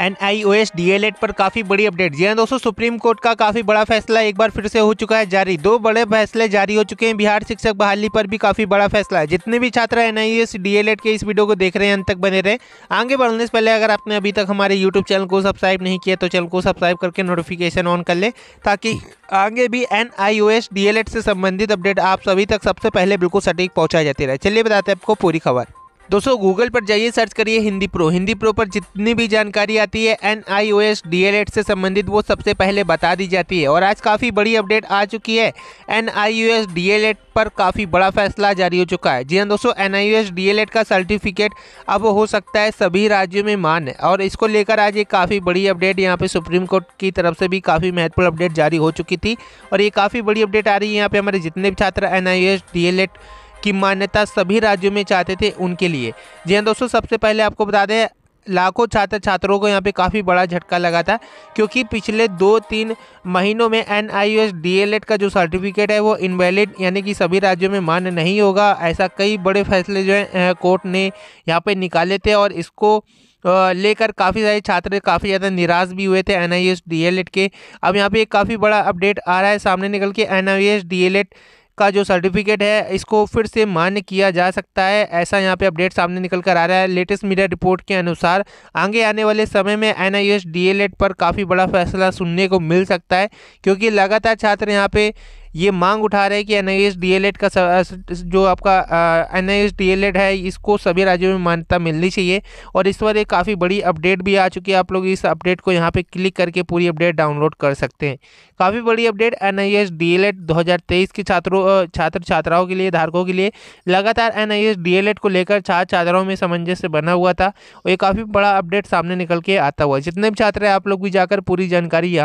N I O S D L Ed पर काफ़ी बड़ी अपडेट जी हाँ दोस्तों सुप्रीम कोर्ट का काफ़ी बड़ा फैसला एक बार फिर से हो चुका है जारी दो बड़े फैसले जारी हो चुके हैं बिहार शिक्षक बहाली पर भी काफ़ी बड़ा फैसला है जितने भी छात्र N I S D L Ed के इस वीडियो को देख रहे हैं अंत तक बने रहे आगे बढ़ने से पहले अगर आपने अभी तक हमारे यूट्यूब चैनल को सब्सक्राइब नहीं किया तो चैनल को सब्सक्राइब करके नोटिफिकेशन ऑन कर ले ताकि आगे भी N I O S D L Ed से संबंधित अपडेट आप सभी तक सबसे पहले बिल्कुल सटीक पहुंचाई जाती रहे चलिए बताते हैं आपको पूरी खबर दोस्तों गूगल पर जाइए सर्च करिए हिंदी प्रो हिंदी प्रो पर जितनी भी जानकारी आती है N I O S D L Ed से संबंधित वो सबसे पहले बता दी जाती है और आज काफ़ी बड़ी अपडेट आ चुकी है N I O S D L Ed पर काफ़ी बड़ा फैसला जारी हो चुका है जी हाँ दोस्तों N I S D L Ed का सर्टिफिकेट अब हो सकता है सभी राज्यों में मान्य और इसको लेकर आज एक काफ़ी बड़ी अपडेट यहाँ पर सुप्रीम कोर्ट की तरफ से भी काफ़ी महत्वपूर्ण अपडेट जारी हो चुकी थी और ये काफ़ी बड़ी अपडेट आ रही है यहाँ पर हमारे जितने भी छात्र N I S D L Ed की मान्यता सभी राज्यों में चाहते थे उनके लिए जी हाँ दोस्तों सबसे पहले आपको बता दें लाखों छात्र छात्रों को यहाँ पे काफ़ी बड़ा झटका लगा था क्योंकि पिछले दो तीन महीनों में N I S D L Ed का जो सर्टिफिकेट है वो इनवैलिड यानी कि सभी राज्यों में मान्य नहीं होगा ऐसा कई बड़े फैसले जो है कोर्ट ने यहाँ पे निकाले थे और इसको लेकर काफ़ी सारे छात्र काफ़ी ज़्यादा निराश भी हुए थे N I S D L Ed के अब यहाँ पर एक काफ़ी बड़ा अपडेट आ रहा है सामने निकल के N I S D L Ed का जो सर्टिफिकेट है इसको फिर से मान्य किया जा सकता है ऐसा यहाँ पे अपडेट सामने निकल कर आ रहा है लेटेस्ट मीडिया रिपोर्ट के अनुसार आगे आने वाले समय में एन आई पर काफ़ी बड़ा फैसला सुनने को मिल सकता है क्योंकि लगातार छात्र यहाँ पे ये मांग उठा रहे हैं कि एन आई का जो आपका एन आई है इसको सभी राज्यों में मान्यता मिलनी चाहिए और इस पर एक काफ़ी बड़ी अपडेट भी आ चुकी है आप लोग इस अपडेट को यहाँ पर क्लिक करके पूरी अपडेट डाउनलोड कर सकते हैं काफ़ी बड़ी update N I S D L Ed दो हज़ार तेईस के छात्रों छात्र छात्राओं के लिए धारकों के लिए लगातार N I S D L Ed को लेकर छात्र छात्राओं में सामंजस्य बना हुआ था और ये काफ़ी बड़ा अपडेट सामने निकल के आता हुआ जितने भी छात्र हैं आप लोग भी जाकर पूरी जानकारी यहाँ